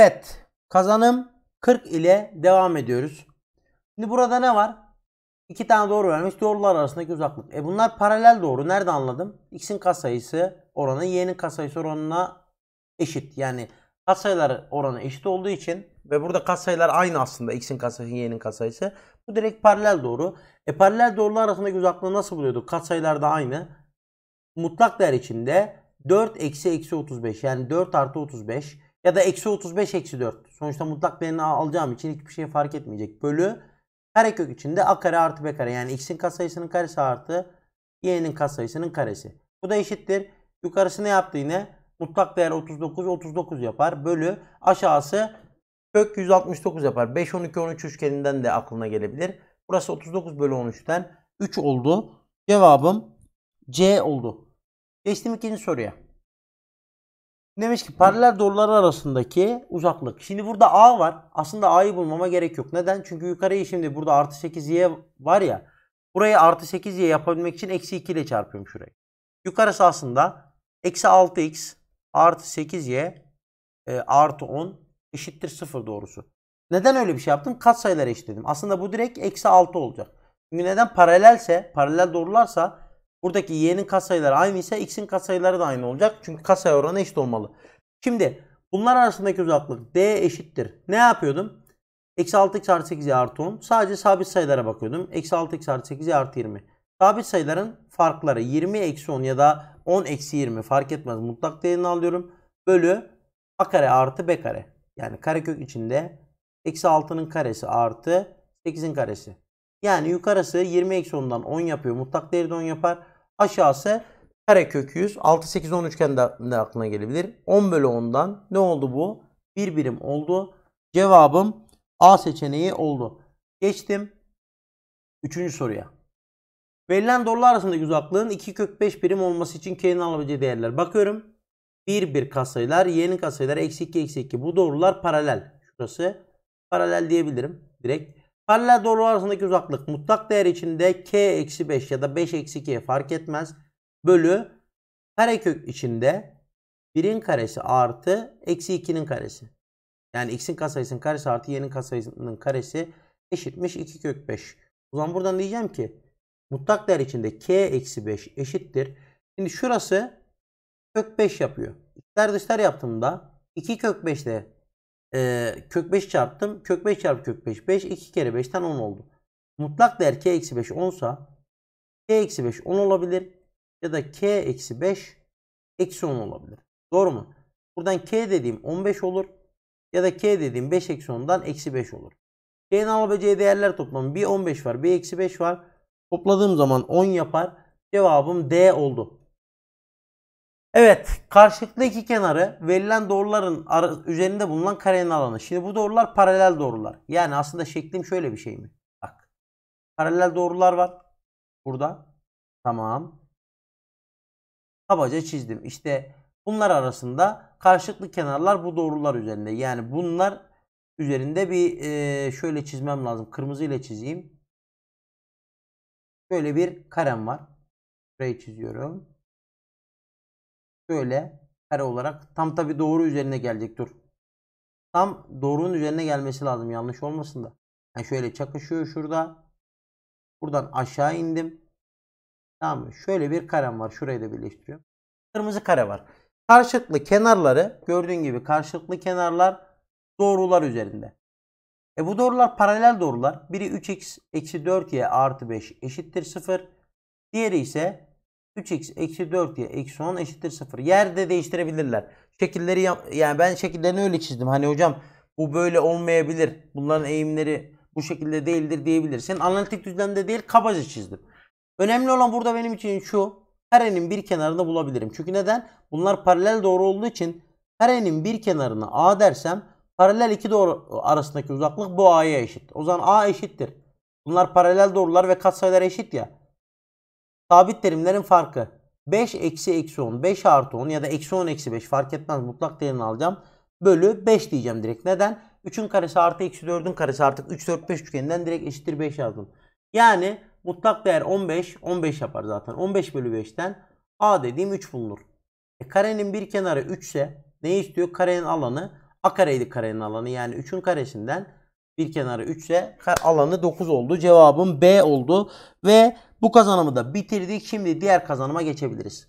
Evet. Kazanım 40 ile devam ediyoruz. Şimdi burada ne var? İki tane doğru vermiş. Doğrular arasındaki uzaklık. E bunlar paralel doğru. Nerede anladım? X'in katsayısı oranı Y'nin katsayısı oranına eşit. Yani katsayılar oranı eşit olduğu için ve burada katsayılar aynı aslında. X'in katsayısı Y'nin katsayısı. Bu direkt paralel doğru. E paralel doğrular arasındaki uzaklığı nasıl buluyorduk? Katsayılar da aynı. Mutlak değer içinde 4 eksi eksi 35 yani 4 artı 35 ya da eksi 35 eksi 4. Sonuçta mutlak değerini alacağım için hiçbir şey fark etmeyecek. Bölü karekök içinde a kare artı b kare. Yani x'in katsayısının karesi artı y'nin katsayısının karesi. Bu da eşittir. Yukarısı ne yaptı yine? Mutlak değer 39 39 yapar. Bölü aşağısı kök 169 yapar. 5 12 13 üçgeninden de aklına gelebilir. Burası 39 bölü 13'ten 3 oldu. Cevabım C oldu. Geçtim ikinci soruya. Demiş ki paralel doğrular arasındaki uzaklık. Şimdi burada A var. Aslında A'yı bulmama gerek yok. Neden? Çünkü yukarıyı şimdi burada artı 8y var ya. Burayı artı 8y yapabilmek için eksi 2 ile çarpıyorum şurayı. Yukarısı aslında eksi 6x artı 8y e, artı 10 eşittir 0 doğrusu. Neden öyle bir şey yaptım? Kat sayıları eşitledim. Aslında bu direkt eksi 6 olacak. Çünkü neden paralelse, paralel doğrularsa Buradaki y'nin katsayıları aynı ise x'in katsayıları da aynı olacak. Çünkü katsayı oranı eşit olmalı. Şimdi bunlar arasındaki uzaklık d eşittir. Ne yapıyordum? Eksi 6x artı 8 artı 10. Sadece sabit sayılara bakıyordum. Eksi 6x artı 8 artı 20. Sabit sayıların farkları 20 eksi 10 ya da 10 eksi 20 fark etmez. Mutlak değerini alıyorum. Bölü a kare artı b kare. Yani karekök içinde eksi 6'nın karesi artı 8'in karesi. Yani yukarısı 20 eksi 10'dan 10 yapıyor. Mutlak değeri de 10 yapar. Aşağısı kare kökü 100. 6, 8, 10 üçgende aklına gelebilir. 10 bölü 10'dan ne oldu bu? 1 birim oldu. Cevabım A seçeneği oldu. Geçtim. Üçüncü soruya. Verilen doğrular arasındaki uzaklığın 2 kök 5 birim olması için k'nin alabileceği değerler. Bakıyorum. 1 1 kasayılar, y'nin kasayılar, eksi 2 eksi 2. Bu doğrular paralel. Şurası paralel diyebilirim direkt. Paralel doğru arasındaki uzaklık mutlak değer içinde k eksi 5 ya da 5 eksi k fark etmez. Bölü karekök içinde 1'in karesi artı eksi 2'nin karesi. Yani x'in kasayısının karesi artı y'nin kasayısının karesi eşitmiş 2 kök 5. O zaman buradan diyeceğim ki mutlak değer içinde k eksi 5 eşittir. Şimdi şurası kök 5 yapıyor. İçler dışlar yaptığımda 2 kök 5 ile e, kök 5 çarptım. Kök 5 çarp kök 5 5. 2 kere 5'ten 10 oldu. Mutlak değer k eksi 5 10 sa k eksi 5 10 olabilir. Ya da k eksi 5 eksi 10 olabilir. Doğru mu? Buradan k dediğim 15 olur. Ya da k dediğim 5 eksi 10'dan eksi 5 olur. K'nin alabileceği değerler toplamı bir 15 var bir eksi 5 var. Topladığım zaman 10 yapar. Cevabım D oldu. Evet karşılıklı iki kenarı verilen doğruların üzerinde bulunan karenin alanı. Şimdi bu doğrular paralel doğrular. Yani aslında şeklim şöyle bir şey mi? Bak. Paralel doğrular var. Burada. Tamam. Kabaca çizdim. İşte bunlar arasında karşılıklı kenarlar bu doğrular üzerinde. Yani bunlar üzerinde bir e, şöyle çizmem lazım. Kırmızı ile çizeyim. Şöyle bir karem var. Burayı çiziyorum şöyle kare olarak tam tabi doğru üzerine gelecek dur. Tam doğrunun üzerine gelmesi lazım yanlış olmasın da. Yani şöyle çakışıyor şurada. Buradan aşağı indim. Tamam mı? Şöyle bir karem var. Şurayı da birleştiriyorum. Kırmızı kare var. karşıtlı kenarları gördüğün gibi karşıtlı kenarlar doğrular üzerinde. E bu doğrular paralel doğrular. Biri 3x eksi 4y artı 5 eşittir 0. Diğeri ise 3x eksi 4y eksi 10 eşittir 0. Yerde değiştirebilirler. Şekilleri yap yani ben şekillerini öyle çizdim. Hani hocam bu böyle olmayabilir. Bunların eğimleri bu şekilde değildir diyebilirsin. Analitik düzlemde değil kabaca çizdim. Önemli olan burada benim için şu. Her bir kenarını bulabilirim. Çünkü neden? Bunlar paralel doğru olduğu için her bir kenarını a dersem paralel iki doğru arasındaki uzaklık bu a'ya eşit. O zaman a eşittir. Bunlar paralel doğrular ve katsayılar eşit ya. Sabit terimlerin farkı. 5 eksi eksi 10, 5 artı 10 ya da eksi 10 eksi 5 fark etmez mutlak değerini alacağım. Bölü 5 diyeceğim direkt. Neden? 3'ün karesi artı eksi 4'ün karesi artık 3, 4, 5 üçgeninden direkt eşittir 5 yazdım. Yani mutlak değer 15, 15 yapar zaten. 15 bölü 5'ten A dediğim 3 bulunur. E, karenin bir kenarı 3 ise ne istiyor? Karenin alanı A kareydi karenin alanı. Yani 3'ün karesinden bir kenarı 3 ise alanı 9 oldu. Cevabım B oldu. Ve bu kazanımı da bitirdik. Şimdi diğer kazanıma geçebiliriz.